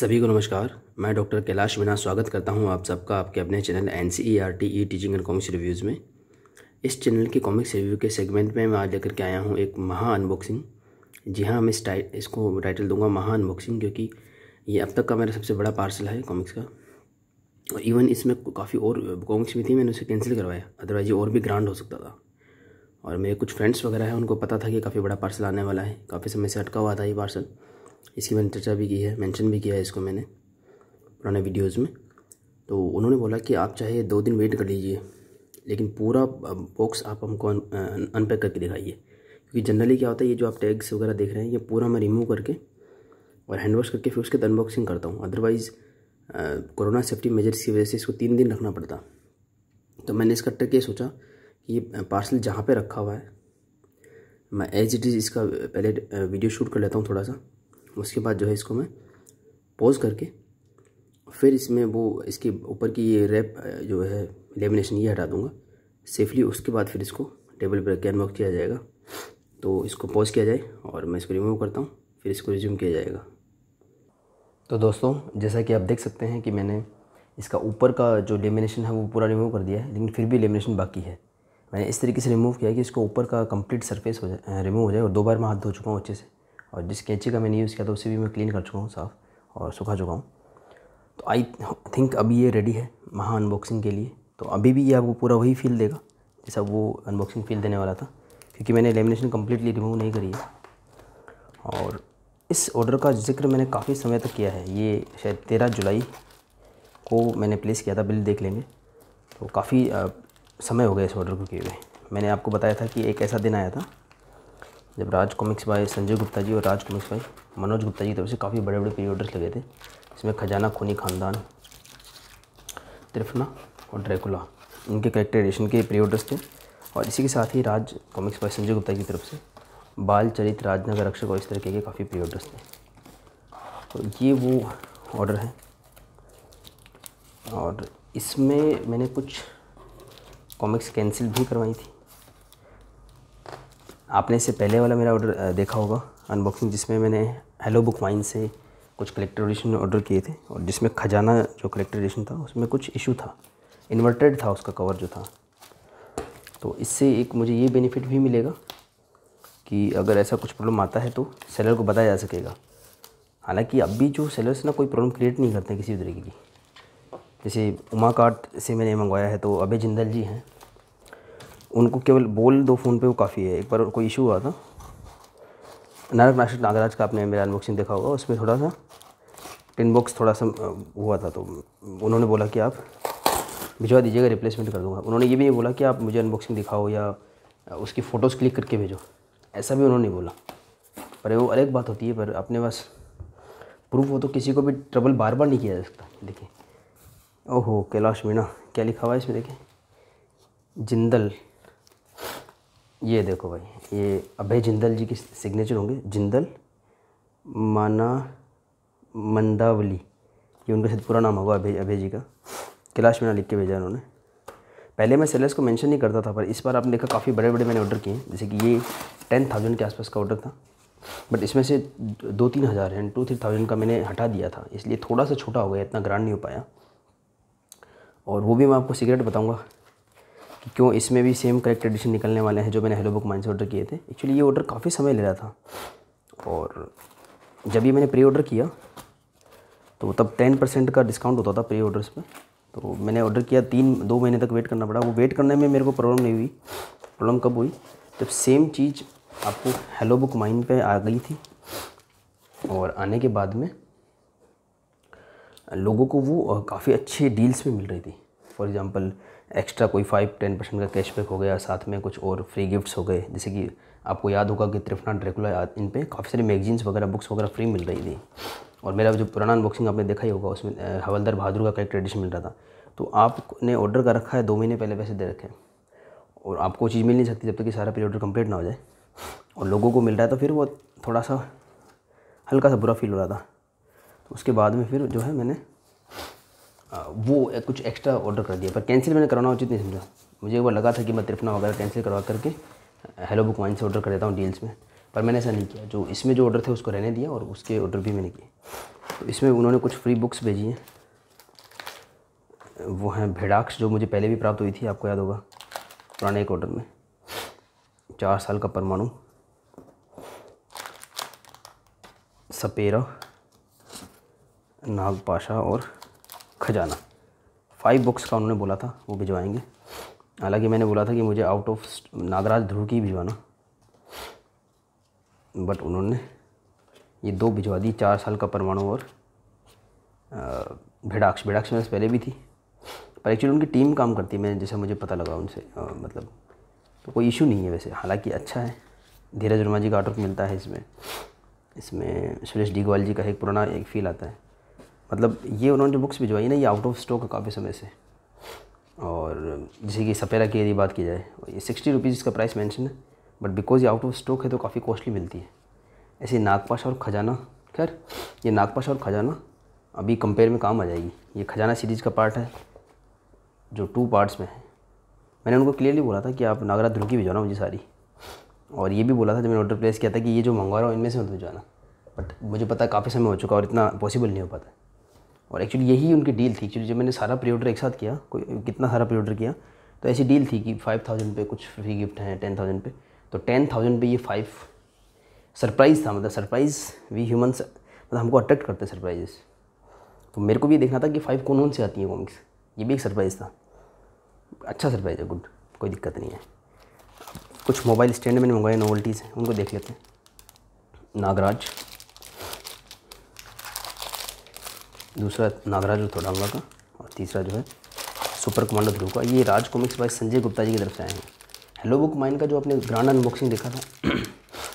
सभी को नमस्कार मैं डॉक्टर कैलाश मीणा स्वागत करता हूं आप सबका आपके अपने channel N C E R T E teaching and comics reviews में इस चैनल के कॉमिक्स रिव्यू के सेगमेंट में मैं आज लेकर के आया हूं एक महा अनबॉक्सिंग जी हाँ मैं इस टाइट इसको टाइटल दूंगा महा अनबॉक्सिंग क्योंकि ये अब तक का मेरा सबसे बड़ा पार्सल है कॉमिक्स का और इवन इसमें काफ़ी और कॉमिक्स भी थी मैंने उसे कैंसिल करवाया अदरवाइज ये और भी ग्रांड हो सकता था और मेरे कुछ फ्रेंड्स वगैरह हैं उनको पता था कि काफ़ी बड़ा पार्सल आने वाला है काफ़ी समय से अटका हुआ था ये पार्सल इसकी मैंने चर्चा भी की है मेंशन भी किया है इसको मैंने पुराने वीडियोस में तो उन्होंने बोला कि आप चाहे दो दिन वेट कर लीजिए लेकिन पूरा बॉक्स आप हमको अनपैक करके दिखाइए क्योंकि जनरली क्या होता है ये जो आप टैग्स वगैरह देख रहे हैं ये पूरा मैं रिमूव करके और हैंड वॉश करके फिर उसके अनबॉक्सिंग करता हूँ अदरवाइज़ कोरोना सेफ्टी मेजर्स की वजह से इसको तीन दिन रखना पड़ता तो मैंने इसका टक ये सोचा कि ये पार्सल जहाँ पे रखा हुआ है मैं एज इट इज़ इसका पहले वीडियो शूट कर लेता हूँ थोड़ा सा उसके बाद जो है इसको मैं पॉज करके फिर इसमें वो इसके ऊपर की ये रैप जो है लेमिनेशन ये हटा दूँगा सेफली उसके बाद फिर इसको टेबल पर कैनवॉक किया जाएगा तो इसको पॉज किया जाए और मैं इसको रिमूव करता हूँ फिर इसको रिज्यूम किया जाएगा तो दोस्तों जैसा कि आप देख सकते हैं कि मैंने इसका ऊपर का जो लेमिनेशन है वो पूरा रिमूव कर दिया है लेकिन फिर भी लेमिनेशन बाकी है मैंने इस तरीके से रिमूव किया कि इसको ऊपर का कंप्लीट सरफेस हो जाए रिमूव हो जाए और दो बार मैं हाथ धो चुका हूँ अच्छे से और जिस कैंची का मैंने यूज़ किया था उसे भी मैं क्लीन कर चुका हूँ साफ़ और सुखा चुका हूँ तो आई थिंक अभी ये रेडी है महा अनबॉक्सिंग के लिए तो अभी भी ये आपको पूरा वही फील देगा जैसा वो अनबॉक्सिंग फील देने वाला था क्योंकि मैंने लेमिनेशन कम्प्लीटली रिमूव नहीं करी है और इस ऑर्डर का जिक्र मैंने काफ़ी समय तक किया है ये शायद तेरह जुलाई को मैंने प्लेस किया था बिल देख लेंगे तो काफ़ी समय हो गया इस ऑर्डर को किए हुए मैंने आपको बताया था कि एक ऐसा दिन आया था जब राज कॉमिक्स बाय संजय गुप्ता जी और राज कॉमिक्स बाय मनोज गुप्ता जी की तरफ से काफ़ी बड़े बड़े प्री ऑर्डर्स लगे थे इसमें खजाना खूनी खानदान त्रिफना और ड्रैकुला इनके एडिशन के प्री ऑर्डर्स थे और इसी के साथ ही राज कॉमिक्स बाय संजय गुप्ता की तरफ से बाल चरित राजनगर रक्षक और इस तरीके के काफ़ी प्री ऑर्डर्स थे तो ये वो ऑर्डर हैं और इसमें मैंने कुछ कॉमिक्स कैंसिल भी करवाई थी आपने इससे पहले वाला मेरा ऑर्डर देखा होगा अनबॉक्सिंग जिसमें मैंने हेलो बुक वाइन से कुछ कलेक्टर एडिशन ऑर्डर किए थे और जिसमें खजाना जो कलेक्टर एडिशन था उसमें कुछ इशू था इन्वर्टेड था उसका कवर जो था तो इससे एक मुझे ये बेनिफिट भी मिलेगा कि अगर ऐसा कुछ प्रॉब्लम आता है तो सेलर को बताया जा सकेगा हालांकि अब भी जो सेलर्स ना कोई प्रॉब्लम क्रिएट नहीं करते किसी भी तरीके की जैसे उमा कार्ट से मैंने मंगवाया है तो अभय जिंदल जी हैं उनको केवल बोल दो फ़ोन पे वो काफ़ी है एक बार कोई इशू हुआ था नारक नाशक नागराज का आपने मेरा अनबॉक्सिंग देखा होगा उसमें थोड़ा सा टिन बॉक्स थोड़ा सा हुआ था तो उन्होंने बोला कि आप भिजवा दीजिएगा रिप्लेसमेंट कर दूँगा उन्होंने ये भी नहीं बोला कि आप मुझे अनबॉक्सिंग दिखाओ या उसकी फ़ोटोज़ क्लिक करके भेजो ऐसा भी उन्होंने बोला पर वो अलग बात होती है पर अपने पास प्रूफ हो तो किसी को भी ट्रबल बार बार नहीं किया जा सकता देखिए ओहो कैलाश मीणा क्या लिखा हुआ है इसमें देखिए जिंदल ये देखो भाई ये अभय जिंदल जी की सिग्नेचर होंगे जिंदल माना मंदावली ये उनका शायद पूरा नाम होगा अभय अभय जी का क्लास में ना लिख के भेजा उन्होंने पहले मैं सेलर्स को मेंशन नहीं करता था पर इस बार आपने देखा काफ़ी बड़े बड़े मैंने ऑर्डर किए हैं जैसे कि ये टेन थाउजेंड के आसपास का ऑर्डर था बट इसमें से दो तीन हज़ार एंड टू थ्री थाउजेंड का मैंने हटा दिया था इसलिए थोड़ा सा छोटा हो गया इतना ग्रांड नहीं हो पाया और वो भी मैं आपको सिगरेट बताऊँगा क्यों इसमें भी सेम करेक्ट एडिशन निकलने वाले हैं जो मैंने हेलो बुक माइंड से ऑर्डर किए थे एक्चुअली ये ऑर्डर काफ़ी समय ले रहा था और जब ये मैंने प्री ऑर्डर किया तो तब टेन परसेंट का डिस्काउंट होता था प्री ऑर्डर्स पर तो मैंने ऑर्डर किया तीन दो महीने तक वेट करना पड़ा वो वेट करने में मेरे को प्रॉब्लम नहीं हुई प्रॉब्लम कब हुई जब सेम चीज़ आपको हेलो बुक माइन पर आ गई थी और आने के बाद में लोगों को वो काफ़ी अच्छे डील्स में मिल रही थी फॉर एग्ज़ाम्पल एक्स्ट्रा कोई फाइव टेन परसेंट का कैशबैक हो गया साथ में कुछ और फ्री गिफ्ट्स हो गए जैसे कि आपको याद होगा कि त्रिफना ड्रेकुला इन पर काफ़ी सारी मैगजीन्स वगैरह बुक्स वगैरह फ्री मिल रही थी और मेरा जो पुराना अनबॉक्सिंग आपने देखा ही होगा उसमें हवलदार बहादुर का एक एडिशन मिल रहा था तो आपने ऑर्डर कर रखा है दो महीने पहले पैसे दे रखे और आपको चीज़ मिल नहीं सकती जब तक कि सारा पीरियड ऑर्डर कंप्लीट ना हो जाए और लोगों को मिल रहा है तो फिर वो थोड़ा सा हल्का सा बुरा फील हो रहा था तो उसके बाद में फिर जो है मैंने वो कुछ एक्स्ट्रा ऑर्डर कर दिया पर कैंसिल मैंने करवाना उचित नहीं समझा मुझे एक बार लगा था कि मैं त्रिफना वगैरह कैंसिल करवा करके हेलो बुक वाइन से ऑर्डर कर देता हूँ डील्स में पर मैंने ऐसा नहीं किया जो इसमें जो ऑर्डर थे उसको रहने दिया और उसके ऑर्डर भी मैंने किए तो इसमें उन्होंने कुछ फ्री बुक्स भेजी हैं वो हैं भेड़ाक्स जो मुझे पहले भी प्राप्त हुई थी आपको याद होगा पुराने एक ऑर्डर में चार साल का परमाणु सपेरा नागपाशा और खजाना फाइव बुक्स का उन्होंने बोला था वो भिजवाएंगे हालांकि मैंने बोला था कि मुझे आउट ऑफ नागराज ध्रुव की भिजवाना बट उन्होंने ये दो भिजवा दी चार साल का परमाणु और भिड़ाक्ष भिड़ाक्ष मेरे पहले भी थी पर एक्चुअली उनकी टीम काम करती है मैंने जैसे मुझे पता लगा उनसे आ, मतलब तो कोई इशू नहीं है वैसे हालांकि अच्छा है धीरज वर्मा जी का आर्टवर्क मिलता है इसमें इसमें सुरेश डीगवाल जी का एक पुराना एक फील आता है मतलब ये उन्होंने जो बुक्स भिजवाई ना ये आउट ऑफ स्टॉक है काफ़ी समय से और जैसे कि सपेरा की यदि बात की जाए ये सिक्सटी रुपीज़ इसका प्राइस मेंशन है बट बिकॉज ये आउट ऑफ स्टॉक है तो काफ़ी कॉस्टली मिलती है ऐसे नागपाश और खजाना खैर ये नागपाश और खजाना अभी कंपेयर में काम आ जाएगी ये खजाना सीरीज़ का पार्ट है जो टू पार्ट्स में है मैंने उनको क्लियरली बोला था कि आप नागरा ध्रुव की भिजवाना मुझे सारी और ये भी बोला था जब मैंने ऑर्डर प्लेस किया था कि ये जो मंगवा रहा हूँ इनमें से मत भिजवाना बट मुझे पता काफ़ी समय हो चुका और इतना पॉसिबल नहीं हो पाता और एक्चुअली यही उनकी डील थी एक्चुअली जब मैंने सारा प्री ऑर्डर एक साथ किया कोई कितना सारा प्री ऑर्डर किया तो ऐसी डील थी कि फाइव थाउजेंड पे कुछ फ्री गिफ्ट हैं टेन थाउजेंड पे तो टेन थाउजेंड पे ये फाइव सरप्राइज़ था मतलब सरप्राइज़ वी ह्यूमन्स मतलब हमको अट्रैक्ट करते हैं सरप्राइजेस तो मेरे को भी देखना था कि फाइव कौन कौन से आती हैं कॉमिक्स ये भी एक सरप्राइज़ था अच्छा सरप्राइज़ है गुड कोई दिक्कत नहीं है कुछ मोबाइल स्टैंड मैंने मंगवाए नॉवल्टीज़ हैं उनको देख लेते हैं नागराज दूसरा नागराज थोडांगा का और तीसरा जो है सुपर कमांडो ध्रुव का ये राज कॉमिक्स बाय संजय गुप्ता जी की तरफ से आए हैं हेलो बुक माइन का जो आपने ग्रांड अनबॉक्सिंग देखा था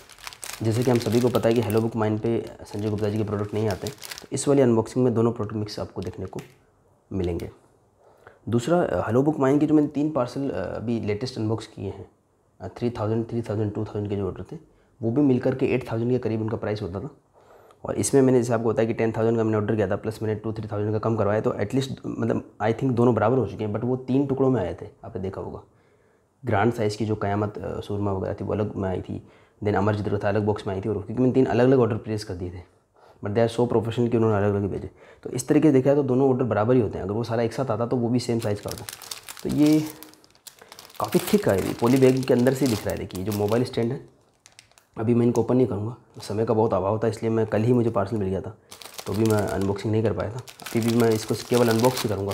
जैसे कि हम सभी को पता है कि हेलो बुक माइन पे संजय गुप्ता जी के प्रोडक्ट नहीं आते तो इस वाली अनबॉक्सिंग में दोनों प्रोडक्ट मिक्स आपको देखने को मिलेंगे दूसरा हेलो बुक माइन के जो मैंने तीन पार्सल अभी लेटेस्ट अनबॉक्स किए हैं three thousand three thousand two thousand के जो ऑर्डर थे वो भी मिलकर के एट थाउजेंड के करीब उनका प्राइस होता था और इसमें मैंने जैसे आपको बताया कि टेन थाउजेंड का मैंने ऑर्डर किया था प्लस मैंने टू थ्री थाउजेंड का कम करवाया तो एटलीस्ट मतलब आई थिंक दोनों बराबर हो चुके हैं बट वो तीन टुकड़ों में आए थे आपने देखा होगा ग्रांड साइज़ की जो कयामत सूरमा वगैरह थी वो अलग में आई थी देन अमर जिद्रता अलग बॉक्स में आई थी और क्योंकि मैंने तीन अलग अलग ऑर्डर प्लेस कर दिए थे but they are so professional कि उन्होंने अलग अलग भेजे तो इस तरीके से देखा तो दोनों ऑर्डर बराबर ही होते हैं अगर वो सारा एक साथ आता तो वो भी सेम साइज़ का होता तो ये काफ़ी थिक है पोली बैग के अंदर से दिख रहा है देखिए जो मोबाइल स्टैंड है अभी मैं इनको ओपन नहीं करूँगा समय का बहुत अभाव था इसलिए मैं कल ही मुझे पार्सल मिल गया था तो भी मैं अनबॉक्सिंग नहीं कर पाया था अभी भी मैं इसको केवल अनबॉक्स ही करूँगा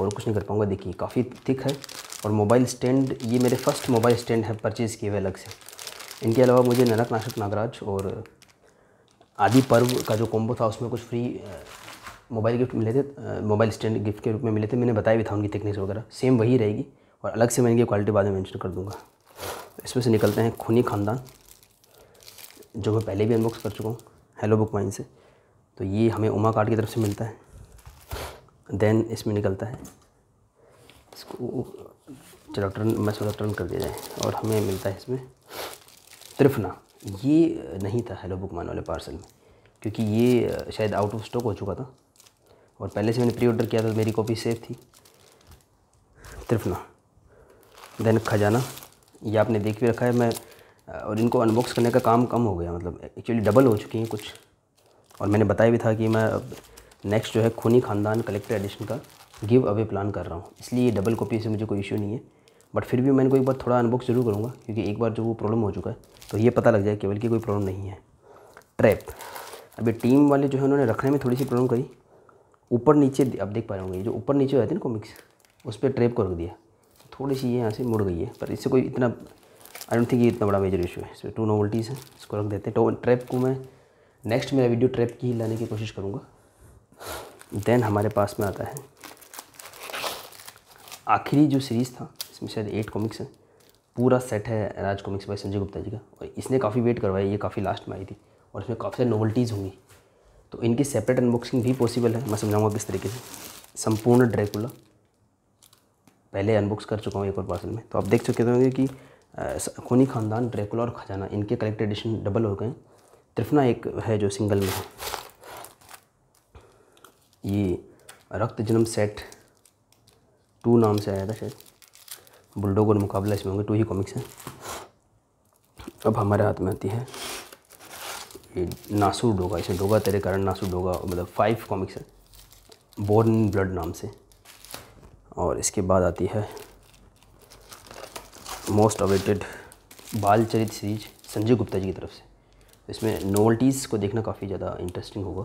और कुछ नहीं कर पाऊँगा देखिए काफ़ी थिक है और मोबाइल स्टैंड ये मेरे फर्स्ट मोबाइल स्टैंड है परचेज़ किए हुए अलग से इनके अलावा मुझे नरक नाशक नागराज और आदि पर्व का जो कॉम्बो था उसमें कुछ फ्री मोबाइल गिफ्ट मिले थे मोबाइल स्टैंड गिफ्ट के रूप में मिले थे मैंने बताया भी था उनकी थिकनेस वगैरह सेम वही रहेगी और अलग से मैं इनकी क्वालिटी बाद में मैंशन कर दूँगा इसमें से निकलते हैं खूनी ख़ानदान जो मैं पहले भी अनबॉक्स कर चुका हूँ हेलो बुक माइन से तो ये हमें उमा कार्ड की तरफ से मिलता है देन इसमें निकलता है इसको चलो टर्न मैं सोचा टर्न कर दिया जाए और हमें मिलता है इसमें त्रिफना ये नहीं था हेलो बुक मान वाले पार्सल में क्योंकि ये शायद आउट ऑफ स्टॉक हो चुका था और पहले से मैंने प्री ऑर्डर किया था तो मेरी कॉपी सेफ थी त्रिफना देन खजाना ये आपने देख भी रखा है मैं और इनको अनबॉक्स करने का काम कम हो गया मतलब एक्चुअली डबल हो चुकी हैं कुछ और मैंने बताया भी था कि मैं अब नेक्स्ट जो है खूनी ख़ानदान कलेक्टर एडिशन का गिव अवे प्लान कर रहा हूँ इसलिए ये डबल कॉपी से मुझे कोई इशू नहीं है बट फिर भी मैंने कोई एक बार थोड़ा अनबॉक्स ज़रूर करूँगा क्योंकि एक बार जो वो प्रॉब्लम हो चुका है तो ये पता लग जाए केवल की कोई प्रॉब्लम नहीं है ट्रैप अभी टीम वाले जो है उन्होंने रखने में थोड़ी सी प्रॉब्लम करी ऊपर नीचे आप देख पा रहे होंगे जो ऊपर नीचे रहते हैं ना कॉमिक्स उस पर ट्रैप को रख दिया थोड़ी सी ये यहाँ से मुड़ गई है पर इससे कोई इतना आई डोंट थिंक ये इतना बड़ा मेजर इशू है इसमें टू नोवल्टीज़ हैं इसको रख देते हैं टो तो ट्रैप को मैं नेक्स्ट मेरा वीडियो ट्रैप की ही लाने की कोशिश करूँगा देन हमारे पास में आता है आखिरी जो सीरीज़ था इसमें शायद एट कॉमिक्स हैं पूरा सेट है राज कॉमिक्स बाई संजय गुप्ता जी का और इसने काफ़ी वेट करवाया ये काफ़ी लास्ट में आई थी और इसमें काफ़ी सारी नोवल्टीज़ होंगी तो इनकी सेपरेट अनबॉक्सिंग भी पॉसिबल है मैं समझाऊंगा किस तरीके से संपूर्ण ड्रैकुला पहले अनबॉक्स कर चुका हूँ एक और पार्सल में तो आप देख चुके तो होंगे कि खूनी खानदान ड्रैकुला और खजाना इनके कलेक्टेड एडिशन डबल हो गए त्रिफना एक है जो सिंगल में है ये रक्त जन्म सेट टू नाम से आया था शायद बुलडोग और मुकाबला इसमें होंगे टू ही कॉमिक्स हैं अब हमारे हाथ में आती है ये नासूर डोगा इसे डोगा तेरे कारण नासूर डोगा मतलब फाइव कॉमिक्स है बोर्न ब्लड नाम से और इसके बाद आती है मोस्ट अवेटेड बाल चरित सीरीज संजय गुप्ता जी की तरफ से इसमें नोवल्टीज़ को देखना काफ़ी ज़्यादा इंटरेस्टिंग होगा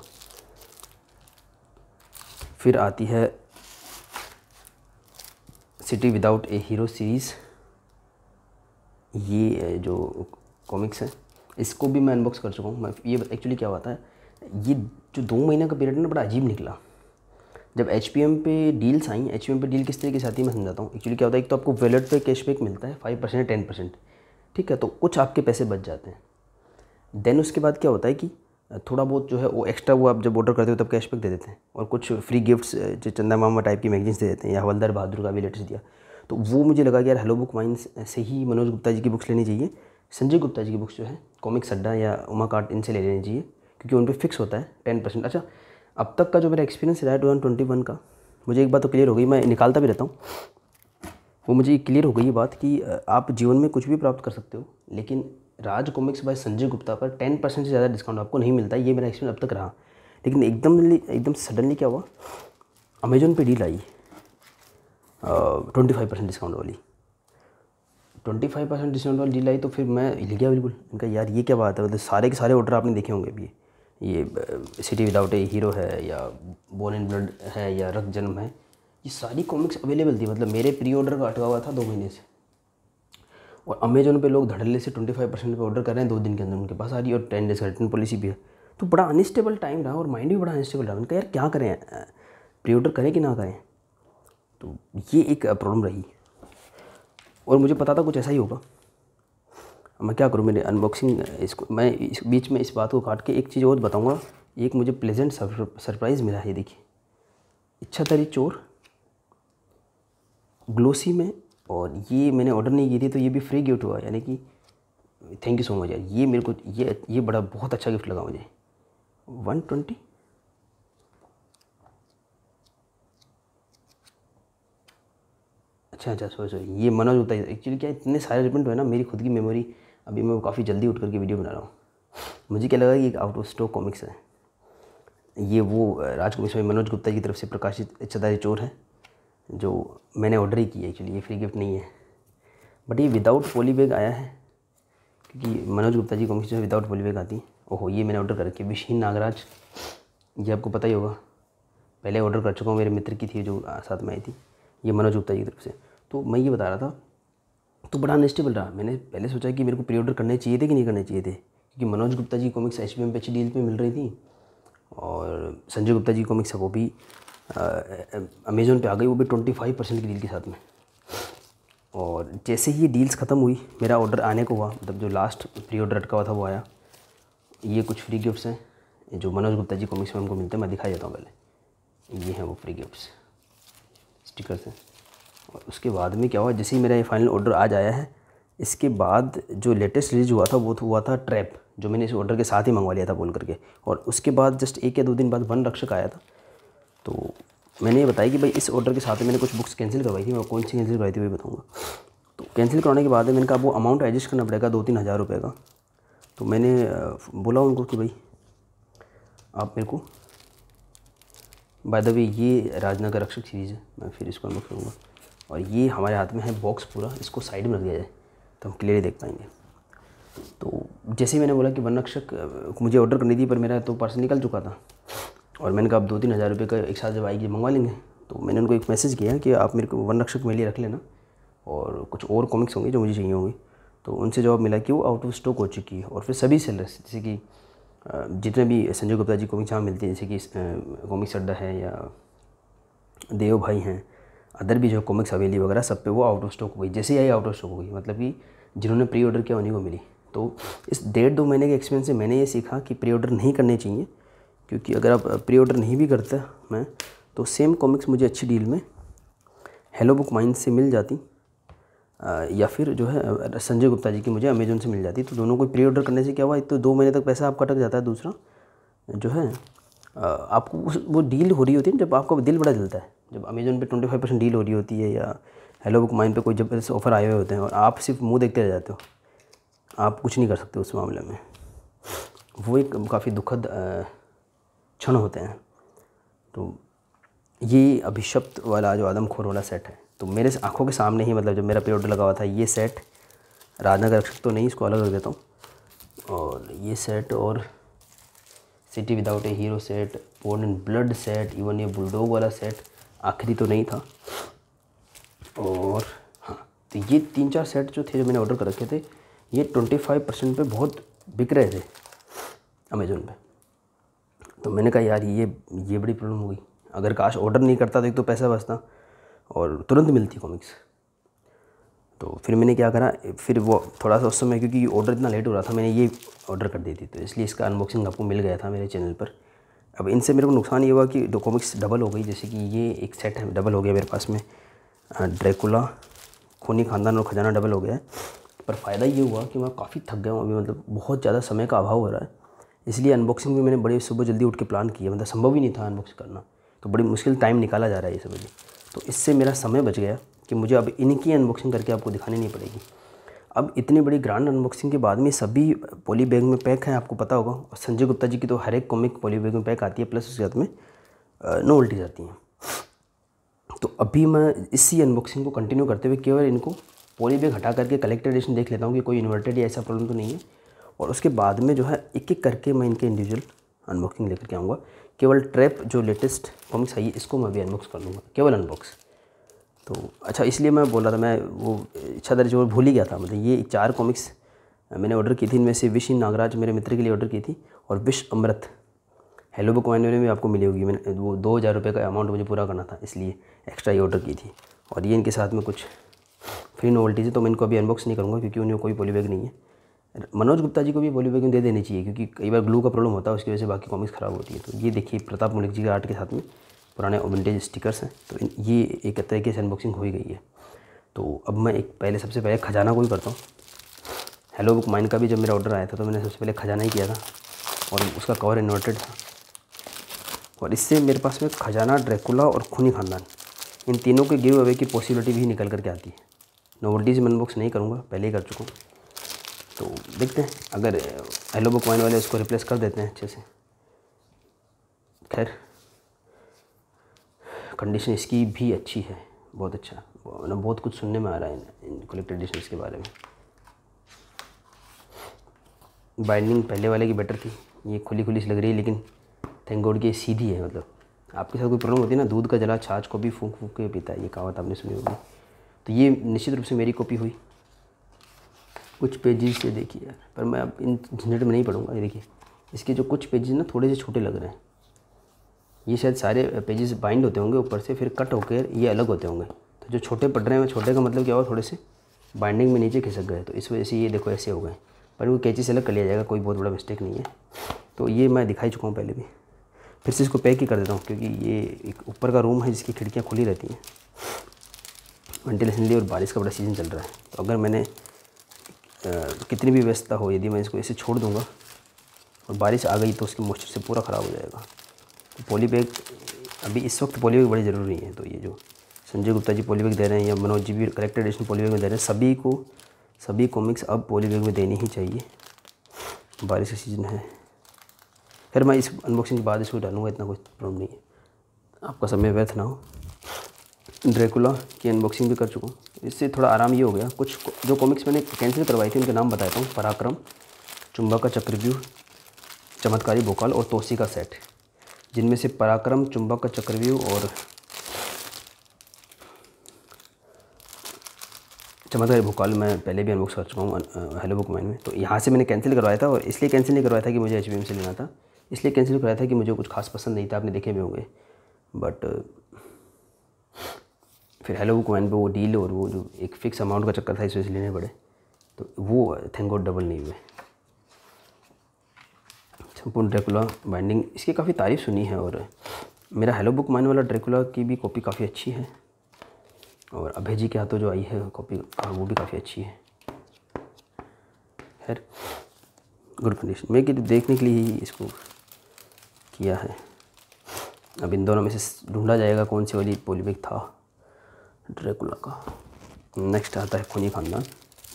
फिर आती है city without a hero series ये जो कॉमिक्स है इसको भी मैं अनबॉक्स कर चुका हूँ मैं ये एक्चुअली क्या होता है ये जो दो महीने का पीरियड है ना बड़ा अजीब निकला जब एच पी एम पे डील्स आई एच पी एम पे डील किस तरीके से आती है मैं समझाता हूँ एक्चुअली क्या होता है एक तो आपको वैलेट पे कैशबैक मिलता है फाइव परसेंट टेन परसेंट ठीक है तो कुछ आपके पैसे बच जाते हैं देन उसके बाद क्या होता है कि थोड़ा बहुत जो है वो एक्स्ट्रा वो आप जब ऑर्डर करते हो तब कैशबैक दे देते हैं और कुछ फ्री गिफ्ट्स जो चंदा मामा टाइप की मैगजीन्स दे देते हैं या हवलदार बहादुर का भी लेटेस्ट दिया तो वो मुझे लगा कि यार हेलो बुक माइंस से ही मनोज गुप्ता जी की बुक्स लेनी चाहिए संजय गुप्ता जी की बुक्स जो है कॉमिक्स अड्डा या उमा कार्ट इनसे ले लेनी चाहिए क्योंकि उन पर फिक्स होता है टेन परसेंट अच्छा अब तक का जो मेरा एक्सपीरियंस रहा है टू ट्वेंटी वन का मुझे एक बात तो क्लियर हो गई मैं निकालता भी रहता हूँ वो मुझे क्लियर हो गई ये बात कि आप जीवन में कुछ भी प्राप्त कर सकते हो लेकिन राज कॉमिक्स बाय संजय गुप्ता पर टेन परसेंट से ज़्यादा डिस्काउंट आपको नहीं मिलता ये मेरा एक्सपीरियंस अब तक रहा लेकिन एकदम एकदम सडनली क्या हुआ अमेजोन पे डील आई ट्वेंटी फाइव परसेंट डिस्काउंट वाली ट्वेंटी फाइव परसेंट डिस्काउंट वाली डील आई तो फिर मैं हिल गया बिल्कुल इनका यार ये क्या बात है मतलब सारे के सारे ऑर्डर आपने देखे होंगे अभी ये सिटी विदाउट ए हीरो है या बोन एंड ब्लड है या रक्त जन्म है ये सारी कॉमिक्स अवेलेबल थी मतलब मेरे प्री ऑर्डर का अटका हुआ था दो महीने से और अमेजोन पे लोग धड़ल्ले से ट्वेंटी फाइव परसेंट पर ऑर्डर कर रहे हैं दो दिन के अंदर उनके पास आ रही है और टेन डेज का रिटर्न पॉलिसी भी है तो बड़ा अनस्टेबल टाइम रहा और माइंड भी बड़ा अनस्टेबल रहा उनका यार क्या करें प्री ऑर्डर करें कि ना करें तो ये एक प्रॉब्लम रही और मुझे पता था कुछ ऐसा ही होगा मैं क्या करूँ मेरे अनबॉक्सिंग इसको मैं इस बीच में इस बात को काट के एक चीज़ और बताऊँगा एक मुझे प्लेजेंट सरप्राइज़ मिला है देखिए इच्छा तरी चोर ग्लोसी में और ये मैंने ऑर्डर नहीं की थी तो ये भी फ्री गिफ्ट हुआ यानी कि थैंक यू सो मच यार ये मेरे को ये ये बड़ा बहुत अच्छा गिफ्ट लगा मुझे वन ट्वेंटी अच्छा अच्छा सॉरी सॉरी ये मनोज होता है एक्चुअली क्या इतने सारे रिपेंट हुए ना मेरी खुद की मेमोरी अभी मैं काफ़ी जल्दी उठ करके वीडियो बना रहा हूँ मुझे क्या लगा कि एक आउट ऑफ स्टॉक कॉमिक्स है ये वो राजकुमार मनोज गुप्ता की तरफ से प्रकाशित चदारी चोर है जो मैंने ऑर्डर ही किया एक्चुअली ये फ्री गिफ्ट नहीं है बट ये विदाउट पोली बैग आया है क्योंकि मनोज गुप्ता जी कॉमिक्स जो है विदाउट पोली बैग आती है ओहो ये मैंने ऑर्डर करके विशीन नागराज ये आपको पता ही होगा पहले ऑर्डर कर चुका हूँ मेरे मित्र की थी जो साथ में आई थी ये मनोज गुप्ता जी की तरफ से तो मैं ये बता रहा था तो बड़ा अनस्टेबल रहा मैंने पहले सोचा कि मेरे को प्री ऑर्डर करने चाहिए थे कि नहीं करने चाहिए थे क्योंकि Manoj Gupta ji comics H P पे अच्छी डील पर मिल रही थी और संजय गुप्ता जी कॉमिक्स है वो भी अमेज़ोन पे आ गई वो भी ट्वेंटी फाइव परसेंट की डील के साथ में और जैसे ही ये डील्स ख़त्म हुई मेरा ऑर्डर आने को हुआ मतलब जो लास्ट प्री ऑर्डर अटका हुआ था वो आया ये कुछ फ्री गिफ्ट्स हैं जो मनोज गुप्ता जी कॉमिक्स में हमको मिलते हैं मैं दिखाई देता हूँ पहले ये हैं वो फ्री गिफ्ट्स स्टिकर्स हैं उसके बाद में क्या हुआ जैसे ही मेरा ये फाइनल ऑर्डर आज आया है इसके बाद जो लेटेस्ट रिलीज हुआ था वो तो हुआ था ट्रैप जो मैंने इस ऑर्डर के साथ ही मंगवा लिया था बोल करके और उसके बाद जस्ट एक या दो दिन बाद वन रक्षक आया था तो मैंने ये बताया कि भाई इस ऑर्डर के साथ मैंने कुछ बुक्स कैंसिल करवाई थी मैं कौन सी कैंसिल करवाई थी वही बताऊँगा तो कैंसिल कराने के बाद मैंने कहा वो अमाउंट एडजस्ट करना पड़ेगा दो तीन हज़ार रुपये का तो मैंने बोला उनको कि भाई आप मेरे को बाय द वे ये राजनगर रक्षक सीरीज़ है मैं फिर इसको अनबॉक्स करूँगा और ये हमारे हाथ में है बॉक्स पूरा इसको साइड में रख दिया जाए तो हम क्लियरली देख पाएंगे तो जैसे ही मैंने बोला कि वन रक्षक मुझे ऑर्डर करनी थी पर मेरा तो पार्सल निकल चुका था और मैंने कहा आप दो तीन हज़ार रुपये का एक साथ जब आएगी मंगवा लेंगे तो मैंने उनको एक मैसेज किया कि आप मेरे को वन रक्षक मेरे लिए रख लेना और कुछ और कॉमिक्स होंगे जो मुझे चाहिए होंगी तो उनसे जवाब मिला कि वो आउट ऑफ स्टॉक हो चुकी है और फिर सभी सेलर्स जैसे कि जितने भी संजय गुप्ता जी कॉमिक्स जहाँ मिलती हैं जैसे कि कॉमिक्स अड्डा है या देव भाई हैं अदर भी जो कॉमिक्स अवेली वगैरह सब पे वो आउट ऑफ स्टॉक हो गई जैसे आई आउट ऑफ स्टॉक हो गई मतलब कि जिन्होंने प्री ऑर्डर किया उन्हीं को मिली तो इस डेढ़ दो महीने के एक्सपीरियंस से मैंने ये सीखा कि प्री ऑर्डर नहीं करने चाहिए क्योंकि अगर आप प्री ऑर्डर नहीं भी करते मैं तो सेम कॉमिक्स मुझे अच्छी डील में हेलो बुक माइंड से मिल जाती या फिर जो है संजय गुप्ता जी की मुझे अमेजोन से मिल जाती तो दोनों को प्री ऑर्डर करने से क्या हुआ एक तो दो महीने तक पैसा आपका अटक जाता है दूसरा जो है आपको उस वो डील हो रही होती है जब आपका दिल बड़ा जलता है जब अमेजोन पे ट्वेंटी फाइव परसेंट डील हो रही होती है या हेलो बुक माइन पे कोई जबरदस्त ऑफर आए हुए होते हैं और आप सिर्फ मुंह देखते रह जाते हो आप कुछ नहीं कर सकते उस मामले में वो एक काफ़ी दुखद क्षण होते हैं तो ये अभिशप्त वाला जो आदमखोर वाला सेट है तो मेरे आंखों के सामने ही मतलब जब मेरा पीरियड लगा हुआ था ये सेट राजनगर रक्षक तो नहीं इसको अलग रख देता हूँ और ये सेट और city without a hero set born and blood set even ये बुलडोग वाला सेट आखिरी तो नहीं था और हाँ तो ये तीन चार सेट जो थे जो मैंने ऑर्डर कर रखे थे ये ट्वेंटी फाइव परसेंट पर बहुत बिक रहे थे अमेजोन पे तो मैंने कहा यार ये ये बड़ी प्रॉब्लम हो गई अगर काश ऑर्डर नहीं करता तो एक तो पैसा बचता और तुरंत मिलती कॉमिक्स तो फिर मैंने क्या करा फिर वो थोड़ा सा उस समय क्योंकि ऑर्डर इतना लेट हो रहा था मैंने ये ऑर्डर कर दी थी तो इसलिए इसका अनबॉक्सिंग आपको मिल गया था मेरे चैनल पर अब इनसे मेरे को नुकसान ये हुआ कि दो कॉमिक्स डबल हो गई जैसे कि ये एक सेट है डबल हो गया मेरे पास में ड्रैकुला खूनी खानदान और खजाना डबल हो गया पर फ़ायदा ये हुआ कि मैं काफ़ी थक गया हूँ अभी मतलब बहुत ज़्यादा समय का अभाव हो रहा है इसलिए अनबॉक्सिंग भी मैंने बड़ी सुबह जल्दी उठ के प्लान किया मतलब संभव ही नहीं था अनबॉक्स करना तो बड़ी मुश्किल टाइम निकाला जा रहा है ये सब तो इससे मेरा समय बच गया कि मुझे अब इनकी अनबॉक्सिंग करके आपको दिखानी नहीं पड़ेगी अब इतनी बड़ी ग्रांड अनबॉक्सिंग के बाद में सभी पॉली बैग में पैक हैं आपको पता होगा और संजय गुप्ता जी की तो हर एक कॉमिक पॉली बैग में पैक आती है प्लस उसके साथ में नो उल्टी जाती हैं तो अभी मैं इसी अनबॉक्सिंग को कंटिन्यू करते हुए केवल इनको पॉली बैग हटा करके कलेक्टर एडिशन देख लेता हूँ कि कोई इन्वर्टेड या ऐसा प्रॉब्लम तो नहीं है और उसके बाद में जो है एक एक करके मैं इनके इंडिविजुअल अनबॉक्सिंग लेकर के आऊँगा केवल ट्रैप जो लेटेस्ट कॉमिक्स आई है इसको मैं भी अनबॉक्स कर लूँगा केवल अनबॉक्स तो अच्छा इसलिए मैं बोल रहा था मैं वो इच्छा दर्ज भूल ही गया था मतलब ये चार कॉमिक्स मैंने ऑर्डर की थी इनमें से विश इन नागराज मेरे मित्र के लिए ऑर्डर की थी और विश अमृत हेलो बुक वाइन में भी आपको मिली होगी मैंने वो दो हज़ार रुपये का अमाउंट मुझे पूरा करना था इसलिए एक्स्ट्रा ये ऑर्डर की थी और ये इनके साथ में कुछ फ्री नोवल्टीज है तो मैं इनको अभी अनबॉक्स नहीं करूँगा क्योंकि उन्हें कोई पॉलीबैग नहीं है मनोज गुप्ता जी को भी पॉलीबैग दे देनी चाहिए क्योंकि कई बार ग्लू का प्रॉब्लम होता है उसकी वजह से बाकी कॉमिक्स ख़राब होती है तो ये देखिए प्रताप मलिक जी के आर्ट के साथ में पुराने विंटेज स्टिकर्स हैं तो ये एक तरीके से अनबॉक्सिंग हो ही गई है तो अब मैं एक पहले सबसे पहले खजाना को ही करता हूँ हेलो बुक माइन का भी जब मेरा ऑर्डर आया था तो मैंने सबसे पहले खजाना ही किया था और उसका कवर इन्वर्टेड था और इससे मेरे पास में खजाना ड्रैकुला और खूनी खानदान इन तीनों के गिव अवे की पॉसिबिलिटी भी निकल करके आती है नोवल्टीज मैं अनबॉक्स नहीं करूँगा पहले ही कर चुका हूँ तो देखते हैं अगर हेलो बुक माइन वाले उसको रिप्लेस कर देते हैं अच्छे से खैर कंडीशन इसकी भी अच्छी है बहुत अच्छा ना मतलब बहुत कुछ सुनने में आ रहा है इन कलेक्टेड एडिशंस के बारे में बाइंडिंग पहले वाले की बेटर थी ये खुली खुली सी लग रही है लेकिन थैंक गॉड की सीधी है मतलब आपके साथ कोई प्रॉब्लम होती है ना दूध का जला छाछ को भी फूंक फूंक के पीता है ये कहावत आपने सुनी होगी तो ये निश्चित रूप से मेरी कॉपी हुई कुछ पेजेस से देखिए पर मैं अब इन झंझट में नहीं पढ़ूंगा ये देखिए इसके जो कुछ पेजेस ना थोड़े से छोटे लग रहे हैं ये शायद सारे पेजेस बाइंड होते होंगे ऊपर से फिर कट होकर ये अलग होते होंगे तो जो छोटे पढ़ रहे हैं छोटे का मतलब क्या हुआ थोड़े से बाइंडिंग में नीचे खिसक गए तो इस वजह से ये देखो ऐसे हो गए पर वो कैची से अलग कर लिया जाएगा कोई बहुत बड़ा मिस्टेक नहीं है तो ये मैं दिखाई चुका हूँ पहले भी फिर से इसको पैक ही कर देता हूँ क्योंकि ये एक ऊपर का रूम है जिसकी खिड़कियाँ खुली रहती हैं वेंटिलेशन लिए और बारिश का बड़ा सीज़न चल रहा है तो अगर मैंने कितनी भी व्यवस्था हो यदि मैं इसको ऐसे छोड़ दूँगा और बारिश आ गई तो उसकी मॉइस्चर से पूरा ख़राब हो जाएगा तो पोली बैग अभी इस वक्त पोली बैग बड़ी ज़रूरी है तो ये जो संजय गुप्ता जी पॉलीबैग बैग दे रहे हैं या मनोज जी भी करेक्टर एडिशन पोली बैग में दे रहे हैं सभी को सभी कॉमिक्स अब पोली बैग में देनी ही चाहिए बारिश का सीज़न है फिर मैं इस अनबॉक्सिंग के बाद इसको डालूंगा इतना कोई प्रॉब्लम नहीं है आपका समय व्यर्थ ना हो ड्रेकुला की अनबॉक्सिंग भी कर चुका हूँ इससे थोड़ा आराम ये हो गया कुछ जो कॉमिक्स मैंने कैंसिल करवाई थी उनके नाम बताता हूँ पराक्रम चुम्बा का चक्रव्यूह चमत्कारी भोकाल और तोसी का सेट जिनमें से पराक्रम चुंबक का चक्रव्यूह और चमत्कारी भोकाल मैं पहले भी अनबॉक्स कर चुका हूँ हेलो बुक माइन में तो यहाँ से मैंने कैंसिल करवाया था और इसलिए कैंसिल नहीं करवाया था कि मुझे एच से लेना था इसलिए कैंसिल करवाया था कि मुझे कुछ खास पसंद नहीं था आपने देखे भी होंगे बट फिर हेलो बुक माइन पर वो डील और वो जो एक फ़िक्स अमाउंट का चक्कर था इस से लेने पड़े तो वो थैंक गॉड डबल नहीं हुए संपूर्ण ड्रेकुला बाइंडिंग इसकी काफ़ी तारीफ़ सुनी है और मेरा हेलो बुक माइन वाला ड्रेकुला की भी कॉपी काफ़ी अच्छी है और अभय जी के हाथों जो आई है कॉपी हाँ, वो भी काफ़ी अच्छी है खैर गुड कंडीशन मैं कि देखने के लिए ही इसको किया है अब इन दोनों में से ढूंढा जाएगा कौन सी वाली पोलिबिक था ड्रेकुला का नेक्स्ट आता है खूनी खानदान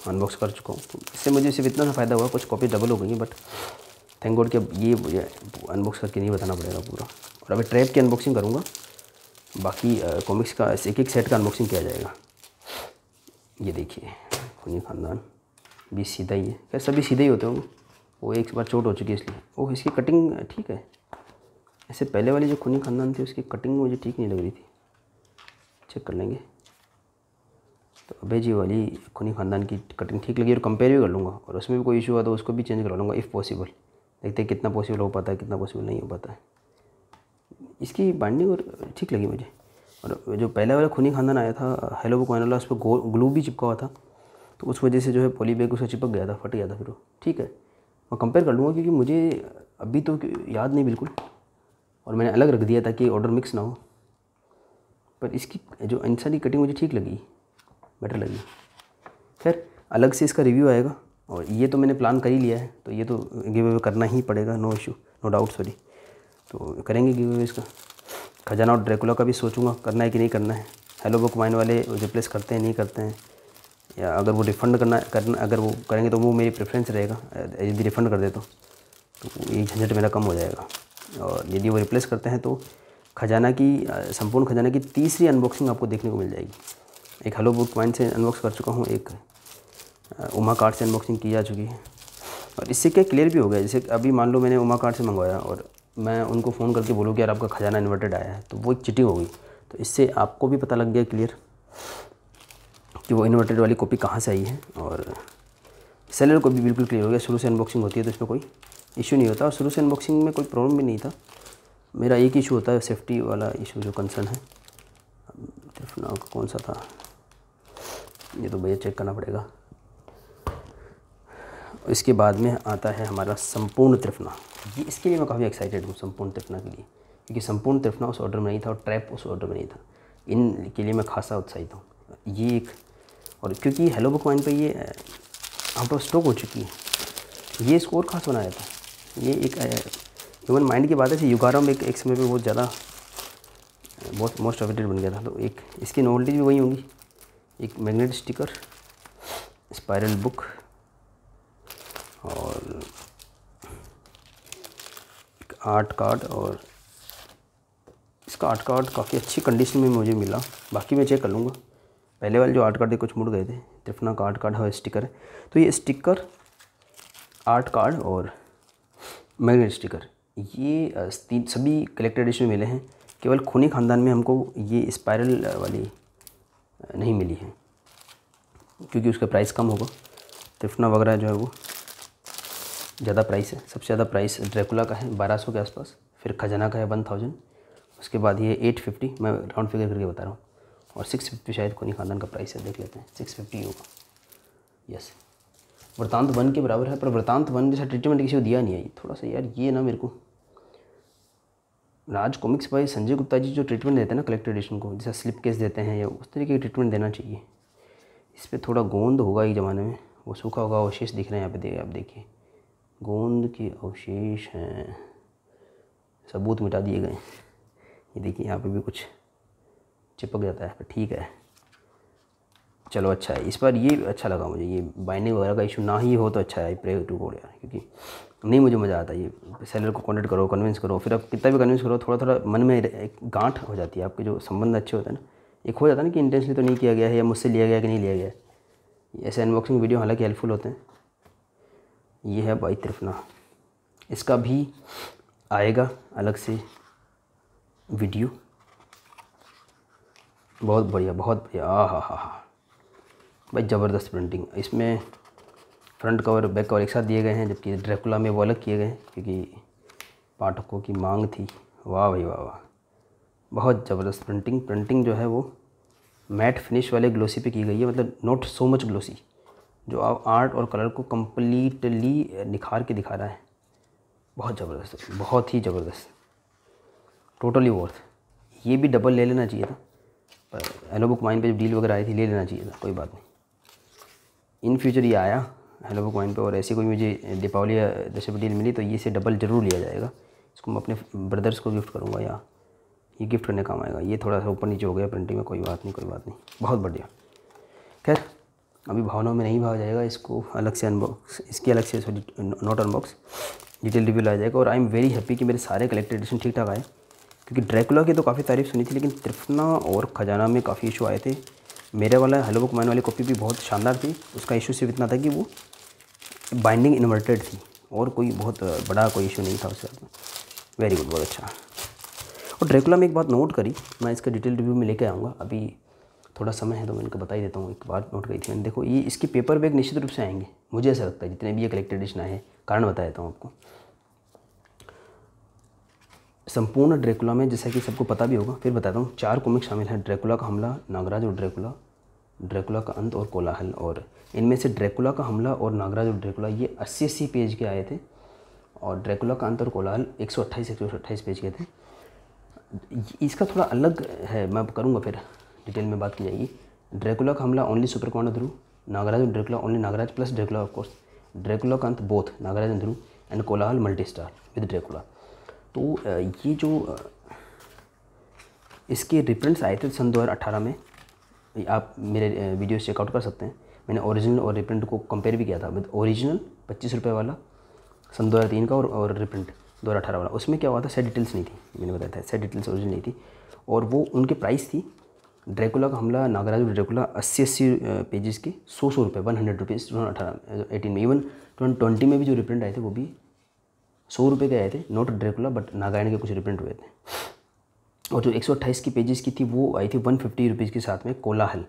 अनबॉक्स कर चुका हूँ इससे मुझे सिर्फ इतना सा फ़ायदा हुआ कुछ कॉपी डबल हो गई बट थैंक गॉड कि अब ये, अनबॉक्स करके नहीं बताना पड़ेगा पूरा और अभी ट्रैप की अनबॉक्सिंग करूँगा बाकी कॉमिक्स का एक एक सेट का अनबॉक्सिंग किया जाएगा ये देखिए खुनी ख़ानदान भी सीधा ही है खैर सभी सीधे ही होते होंगे वो एक बार चोट हो चुकी है इसलिए ओह इसकी कटिंग ठीक है ऐसे पहले वाली जो खुनी ख़ानदान थी उसकी कटिंग मुझे ठीक नहीं लग रही थी चेक कर लेंगे तो अबे जी वाली खुनी ख़ानदान की कटिंग ठीक लगी और कंपेयर भी कर लूँगा और उसमें भी कोई इशू हुआ तो उसको भी चेंज करवा लूँगा इफ़ पॉसिबल देखते हैं कितना पॉसिबल हो पाता है कितना पॉसिबल नहीं हो पाता है इसकी बाइंडिंग और ठीक लगी मुझे और जो पहला वाला खूनी खानदान आया था हेलो वो कॉइन वाला उस पर ग्लू भी चिपका हुआ था तो उस वजह से जो है पॉली बैग उसका चिपक गया था फट गया था फिर वो ठीक है मैं कंपेयर कर लूँगा क्योंकि मुझे अभी तो याद नहीं बिल्कुल और मैंने अलग रख दिया ताकि ऑर्डर मिक्स ना हो पर इसकी जो इंसानी कटिंग मुझे ठीक लगी बेटर लगी खैर अलग से इसका रिव्यू आएगा और ये तो मैंने प्लान कर ही लिया है तो ये तो गिव अवे करना ही पड़ेगा no issue no doubt sorry तो करेंगे गिव अवे इसका खजाना और ड्रैकुला का भी सोचूंगा करना है कि नहीं करना है हेलो बुक माइन वाले रिप्लेस करते हैं नहीं करते हैं या अगर वो रिफ़ंड करना करना अगर वो करेंगे तो वो मेरी प्रेफरेंस रहेगा यदि रिफ़ंड कर दे तो ये तो झंझट मेरा कम हो जाएगा और यदि वो रिप्लेस करते हैं तो खजाना की संपूर्ण खजाना की तीसरी अनबॉक्सिंग आपको देखने को मिल जाएगी एक हेलो बुक माइन से अनबॉक्स कर चुका हूँ एक उमा कार्ड से अनबॉक्सिंग की जा चुकी है और इससे क्या क्लियर भी हो गया जैसे अभी मान लो मैंने उमा कार्ड से मंगवाया और मैं उनको फ़ोन करके बोलूँ कि यार आपका खजाना इन्वर्टेड आया है तो वो एक चिटिंग होगी तो इससे आपको भी पता लग गया क्लियर कि वो इन्वर्टेड वाली कॉपी कहाँ से आई है और सेलर को भी बिल्कुल क्लियर हो गया शुरू से अनबॉक्सिंग होती है तो इस पर कोई इशू नहीं होता और शुरू से अनबॉक्सिंग में कोई प्रॉब्लम भी नहीं था मेरा एक इशू होता है सेफ्टी वाला इशू जो कंसर्न है कौन सा था ये तो भैया चेक करना पड़ेगा तो इसके बाद में आता है हमारा संपूर्ण त्रिफना ये इसके लिए मैं काफ़ी एक्साइटेड हूँ संपूर्ण त्रिफना के लिए क्योंकि संपूर्ण त्रिफना उस ऑर्डर में नहीं था और ट्रैप उस ऑर्डर में नहीं था इन के लिए मैं खासा उत्साहित हूँ ये एक और क्योंकि हेलो बुक वाइन पर ये आउट ऑफ स्टॉक हो चुकी है ये स्कोर खास बनाया था ये एक ह्यूमन माइंड की बात है युगारा में एक, एक समय पर बहुत ज़्यादा बहुत मोस्ट अवेटेड बन गया था तो एक इसकी नॉवल्टीज भी वही होंगी एक मैग्नेट स्टिकर स्पायरल बुक और आर्ट कार्ड और इसका आर्ट कार्ड काफ़ी अच्छी कंडीशन में मुझे मिला बाकी मैं चेक कर लूँगा पहले वाले जो आर्ट कार्ड थे कुछ मुड़ गए थे त्रिफना का आर्ट कार्ड है स्टिकर है तो ये स्टिकर आर्ट कार्ड और मैग्नेट स्टिकर ये तीन सभी कलेक्टर एडिशन में मिले हैं केवल खूनी ख़ानदान में हमको ये स्पायरल वाली नहीं मिली है क्योंकि उसका प्राइस कम होगा त्रिफना वगैरह जो है वो ज़्यादा प्राइस है सबसे ज़्यादा प्राइस ड्रैकुला का है बारह सौ के आसपास फिर खजाना का है वन थाउजेंड उसके बाद ये एट फिफ्टी मैं राउंड फिगर करके बता रहा हूँ और सिक्स फिफ्टी शायद कोनी ख़ानदान का प्राइस है देख लेते हैं सिक्स फिफ्टी होगा यस वृतांत वन के बराबर है पर वृतांत वन जैसा ट्रीटमेंट किसी को दिया नहीं है थोड़ा सा यार ये ना मेरे को राज कॉमिक्स भाई संजय गुप्ता जी जो ट्रीटमेंट देते हैं ना कलेक्टेड एडिशन को जैसा स्लिप केस देते हैं या उस तरीके की ट्रीटमेंट देना चाहिए इस पर थोड़ा गोंद होगा ये ज़माने में वो सूखा होगा शेष दिख रहे हैं यहाँ पे देखिए आप देखिए गोंद के अवशेष हैं सबूत मिटा दिए गए ये देखिए यहाँ पे भी कुछ चिपक जाता है ठीक है चलो अच्छा है इस बार ये अच्छा लगा मुझे ये बाइंडिंग वगैरह का इशू ना ही हो तो अच्छा है प्रे टू कोड यार क्योंकि नहीं मुझे मज़ा आता ये सेलर को कॉन्टेक्ट करो कन्विंस करो फिर आप कितना भी कन्विंस करो थोड़ा थोड़ा मन में एक गांठ हो जाती है आपके जो संबंध अच्छे होते हैं ना एक हो जाता है ना कि इंटेंसली तो नहीं किया गया है या मुझसे लिया गया कि नहीं लिया गया ऐसे अनबॉक्सिंग वीडियो हालांकि हेल्पफुल होते हैं ये है बाई त्रिपना इसका भी आएगा अलग से वीडियो बहुत बढ़िया बहुत बढ़िया आ हा हा हा भाई ज़बरदस्त प्रिंटिंग इसमें फ्रंट कवर बैक कवर एक साथ दिए गए हैं जबकि ड्रैकुला में वो अलग किए गए हैं क्योंकि पाठकों की मांग थी वाह भाई वाह वाह बहुत ज़बरदस्त प्रिंटिंग प्रिंटिंग जो है वो मैट फिनिश वाले ग्लोसी पे की गई है मतलब नॉट सो मच ग्लोसी जो आप आर्ट और कलर को कम्प्लीटली निखार के दिखा रहा है बहुत ज़बरदस्त बहुत ही ज़बरदस्त टोटली वर्थ ये भी डबल ले लेना चाहिए था पर हेलो बुक माइन पे जब डील वगैरह आई थी ले लेना चाहिए था कोई बात नहीं इन फ्यूचर ये आया हेलो बुक माइन पे और ऐसी कोई मुझे दीपावली या दशहरा डील मिली तो ये से डबल ज़रूर लिया जाएगा इसको मैं अपने ब्रदर्स को गिफ्ट करूँगा या ये गिफ्ट करने काम आएगा ये थोड़ा सा ऊपर नीचे हो गया प्रिंटिंग में कोई बात नहीं कोई बात नहीं बहुत बढ़िया खैर अभी भावनाओं में नहीं भाव जाएगा इसको अलग से अनबॉक्स इसके अलग से नॉट अनबॉक्स डिटेल रिव्यू लाया जाएगा और आई एम वेरी हैप्पी कि मेरे सारे कलेक्टेड एडिशन ठीक ठाक आए क्योंकि ड्रैकुला की तो काफ़ी तारीफ सुनी थी लेकिन त्रिफना और खजाना में काफ़ी इशू आए थे मेरे वाला हेलो बुक वाली कॉपी भी बहुत शानदार थी उसका इशू सिर्फ इतना था कि वो बाइंडिंग इन्वर्टेड थी और कोई बहुत बड़ा कोई इशू नहीं था उस में वेरी गुड बहुत अच्छा और ड्रैकुला में एक बात नोट करी मैं इसका डिटेल रिव्यू में लेके आऊँगा अभी थोड़ा समय है तो मैं इनको बता ही देता हूँ एक बार नोट करी थी मैंने देखो ये इसके पेपर बैग निश्चित रूप से आएंगे मुझे ऐसा लगता है जितने भी ये कलेक्टेड एडिशन आए कारण बता देता हूँ आपको संपूर्ण ड्रेकुला में जैसा कि सबको पता भी होगा फिर बताता हूँ चार कॉमिक शामिल हैं ड्रेकुला का हमला नागराज और ड्रेकुला ड्रेकुला का अंत और कोलाहल और इनमें से ड्रेकुला का हमला और नागराज और ड्रेकुला ये अस्सी अस्सी पेज के आए थे और ड्रेकुला का अंत और कोलाहल एक सौ अट्ठाईस एक सौ पेज के थे इसका थोड़ा अलग है मैं करूँगा फिर डिटेल में बात की जाएगी ड्रैकुला का हमला only super commando Dhruv Nagraj and Dracula only Nagraj plus Dracula of course Dracula का अंत both Nagraj Dhruv and Kolahal multi star with Dracula तो ये जो इसके रिप्रिंट्स आए थे सन अठारह में आप मेरे वीडियो चेकआउट कर सकते हैं मैंने ओरिजिनल और रिप्रिंट को कंपेयर भी किया था विद ओरिजिनल पच्चीस रुपये वाला सन दो तीन का और, और रिप्रिंट अठारह वाला उसमें क्या हुआ था सेट डिटेल्स नहीं थी मैंने बताया था सेट डिटेल्स ओरिजिनल नहीं थी और वो उनकी प्राइस थी ड्रैकुला का हमला नागराज ड्रैकुला अस्सी अस्सी पेजेस के सौ सौ रुपये one hundred rupees two thousand अठारह एटीन में इवन टू ट्वेंटी में भी जो रिप्रिंट आए थे वो भी सौ रुपये के आए थे नॉट ड्रैकुला बट नागायण के कुछ रिप्रिंट हुए थे और जो एक सौ अट्ठाईस की पेजेस की थी वो आई थी वन फिफ्टी रुपीज़ के साथ में कोलाहल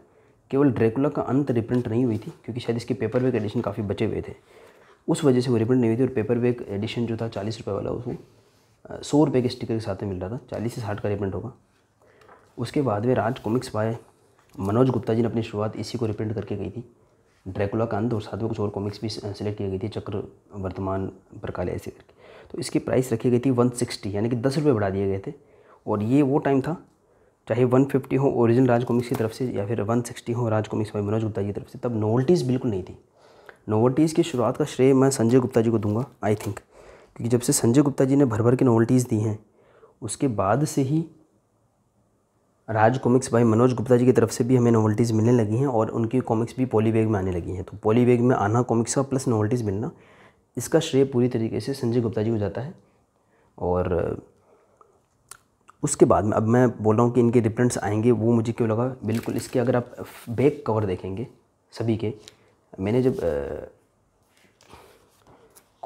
केवल ड्रैकुला का अंत रिप्रिंट नहीं हुई थी क्योंकि शायद इसके पेपर वेक एडिशन काफ़ी बचे हुए थे उस वजह से वो रिप्रिंट नहीं हुई थी और पेपर वेक एडिशन जो था चालीस रुपये वाला उसको सौ रुपये के स्टिकर के साथ में मिल रहा था चालीस से साठ का रिप्रिंट होगा उसके बाद वे राज कॉमिक्स बाय मनोज गुप्ता जी ने अपनी शुरुआत इसी को रिप्रिंट करके गई थी ड्रैकुला कांत और साथ में कुछ और कॉमिक्स भी सेलेक्ट की गई थी चक्र वर्तमान प्रकार ऐसे करके तो इसकी प्राइस रखी गई थी वन सिक्सटी यानी कि दस रुपये बढ़ा दिए गए थे और ये वो टाइम था चाहे वन फिफ्टी हो ओरिजिनल राज कॉमिक्स की तरफ से या फिर वन सिक्सटी हो राज कॉमिक्स भाई मनोज गुप्ता जी की तरफ से तब नोवल्टीज़ बिल्कुल नहीं थी नोवल्टीज़ की शुरुआत का श्रेय मैं संजय गुप्ता जी को दूंगा आई थिंक क्योंकि जब से संजय गुप्ता जी ने भर भर के नोवल्टीज़ दी हैं उसके बाद से ही राज कॉमिक्स भाई मनोज गुप्ता जी की तरफ से भी हमें नॉवल्टीज़ मिलने लगी हैं और उनकी कॉमिक्स भी पॉली में आने लगी हैं तो पॉली में आना कॉमिक्स का प्लस नॉवल्टीज़ मिलना इसका श्रेय पूरी तरीके से संजय गुप्ता जी को जाता है और उसके बाद में अब मैं बोल रहा हूँ कि इनके रिप्रिंट्स आएंगे वो मुझे क्यों लगा बिल्कुल इसके अगर आप बैक कवर देखेंगे सभी के मैंने जब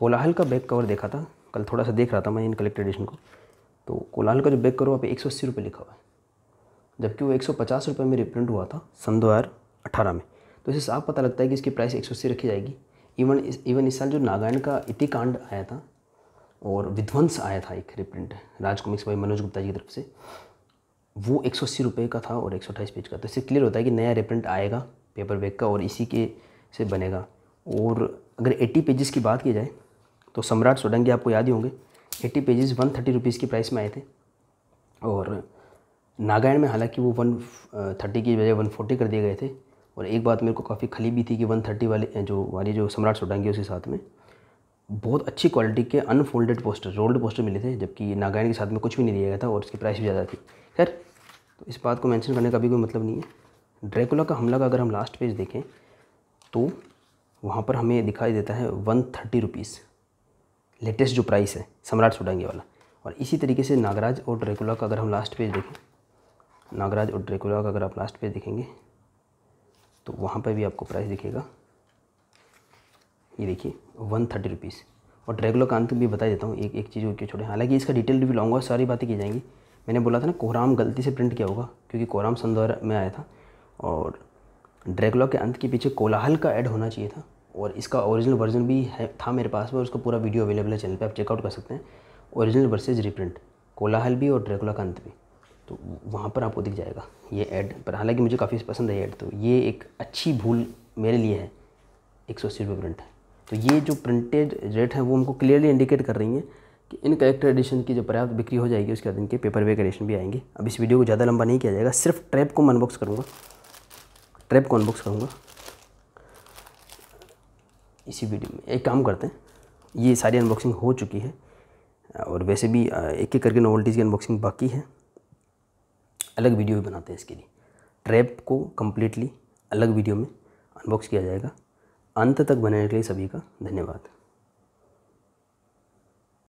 कोलाहल का बैक कवर देखा था कल थोड़ा सा देख रहा था मैं इन कलेक्टर एडिशन को तो कोलाहल का जो बैक कवर वहाँ पर एक सौ अस्सी रुपये लिखा हुआ है जबकि वो एक सौ में रिप्रिंट हुआ था सन दो में तो इससे साफ पता लगता है कि इसकी प्राइस एक सौ रखी जाएगी इवन इस इवन इस साल जो नागायण का इति कांड आया था और विध्वंस आया था एक रिप्रिंट राजकुमिक्स भाई मनोज गुप्ता जी की तरफ से वो एक सौ रुपये का था और एक सौ पेज का तो इससे क्लियर होता है कि नया रिप्रिंट आएगा पेपर बैग का और इसी के से बनेगा और अगर 80 पेजेस की बात की जाए तो सम्राट सोडंगी आपको याद ही होंगे 80 पेजेस वन थर्टी रुपीज़ की प्राइस में आए थे और नागायण में हालांकि वो वन थर्टी की बजाय वन फोर्टी कर दिए गए थे और एक बात मेरे को काफ़ी खली भी थी कि वन थर्टी वाले जो वाली जो सम्राट सोडांगी उसके साथ में बहुत अच्छी क्वालिटी के अनफोल्डेड पोस्टर रोल्ड पोस्टर मिले थे जबकि नागायण के साथ में कुछ भी नहीं दिया गया था और उसकी प्राइस भी ज़्यादा थी खैर तो इस बात को मैंशन करने का भी कोई मतलब नहीं है ड्रैकुला का हमला का अगर हम लास्ट पेज देखें तो वहाँ पर हमें दिखाई देता है वन थर्टी रुपीज़ लेटेस्ट जो प्राइस है सम्राट सोडांगी वाला और इसी तरीके से नागराज और ड्रैकुला का अगर हम लास्ट पेज देखें नागराज और ड्रेकुला का अगर आप लास्ट पेज देखेंगे तो वहाँ पर भी आपको प्राइस दिखेगा ये देखिए वन थर्टी रुपीज़ और ड्रेगुलर का अंत भी बता देता हूँ एक एक चीज़ क्यों छोड़े हालांकि इसका डिटेल रिव्यू लाऊंगा सारी बातें की जाएंगी मैंने बोला था ना कोहराम गलती से प्रिंट किया होगा क्योंकि कोहराम सन में आया था और ड्रेगुलर के अंत के पीछे कोलाहल का ऐड होना चाहिए था और इसका ओरिजिनल वर्जन भी है था मेरे पास में उसका पूरा वीडियो अवेलेबल है चैनल पर आप चेकआउट कर सकते हैं ओरिजिनल वर्सेज रिप्रिंट कोलाहल भी और ड्रेगुलर का अंत भी तो वहाँ पर आपको दिख जाएगा ये ऐड पर हालांकि मुझे काफ़ी पसंद है ये ऐड तो ये एक अच्छी भूल मेरे लिए है एक सौ अस्सी रुपये प्रिंट तो ये जो प्रिंटेड रेट है वो हमको क्लियरली इंडिकेट कर रही हैं कि इन कलेक्टर एडिशन की जो पर्याप्त बिक्री हो जाएगी उसके बाद इनके पेपर वे एडिशन भी आएंगे अब इस वीडियो को ज़्यादा लंबा नहीं किया जाएगा सिर्फ ट्रैप को अनबॉक्स करूँगा ट्रैप को अनबॉक्स करूँगा इसी वीडियो में एक काम करते हैं ये सारी अनबॉक्सिंग हो चुकी है और वैसे भी एक एक करके नॉवल्टीज़ की अनबॉक्सिंग बाकी है अलग वीडियो भी बनाते हैं इसके लिए ट्रैप को कम्प्लीटली अलग वीडियो में अनबॉक्स किया जाएगा अंत तक बने रहने के लिए सभी का धन्यवाद